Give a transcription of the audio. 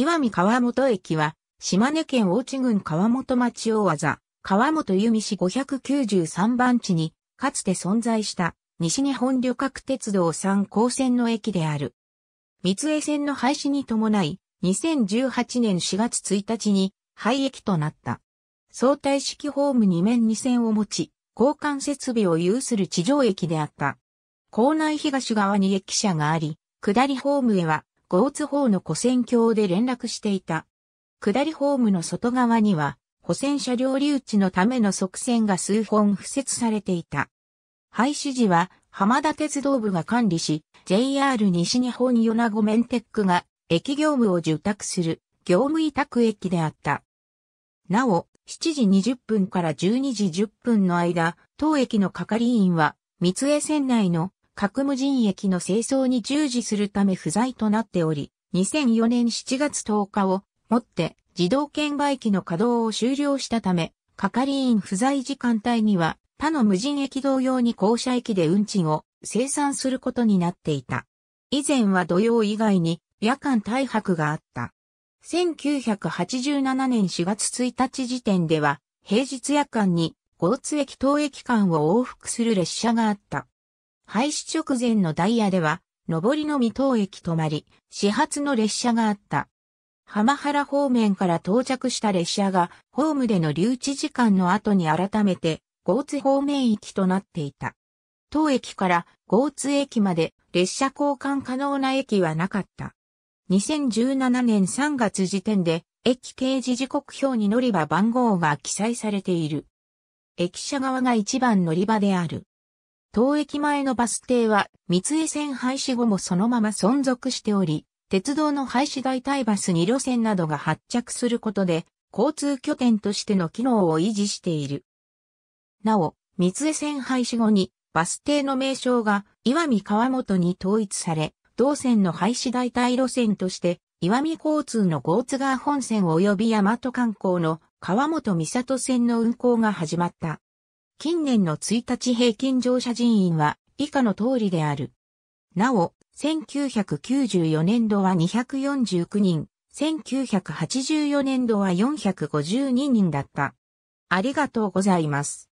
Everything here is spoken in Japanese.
岩見川本駅は、島根県大地郡川本町大技、川本由美市593番地に、かつて存在した西日本旅客鉄道3高線の駅である。三重線の廃止に伴い、2018年4月1日に廃駅となった。相対式ホーム2面2線を持ち、交換設備を有する地上駅であった。校内東側に駅舎があり、下りホームへはゴーツ法の古戦橋で連絡していた。下りホームの外側には、補線車両留置のための側線が数本付設されていた。廃止時は、浜田鉄道部が管理し、JR 西日本米子メンテックが、駅業務を受託する、業務委託駅であった。なお、7時20分から12時10分の間、当駅の係員は、三重線内の核無人駅の清掃に従事するため不在となっており、2004年7月10日をもって自動券売機の稼働を終了したため、係員不在時間帯には他の無人駅同様に降車駅で運賃を生産することになっていた。以前は土曜以外に夜間大白があった。1987年4月1日時点では平日夜間に交通駅当駅間を往復する列車があった。廃止直前のダイヤでは、上りの未踏駅止まり、始発の列車があった。浜原方面から到着した列車が、ホームでの留置時間の後に改めて、合津方面行きとなっていた。当駅から合津駅まで列車交換可能な駅はなかった。2017年3月時点で、駅掲示時刻表に乗り場番号が記載されている。駅舎側が一番乗り場である。当駅前のバス停は、三重線廃止後もそのまま存続しており、鉄道の廃止代替バス2路線などが発着することで、交通拠点としての機能を維持している。なお、三重線廃止後に、バス停の名称が岩見川本に統一され、同線の廃止代替路線として、岩見交通の交通川本線及び大和観光の川本三里線の運行が始まった。近年の1日平均乗車人員は以下の通りである。なお、1994年度は249人、1984年度は452人だった。ありがとうございます。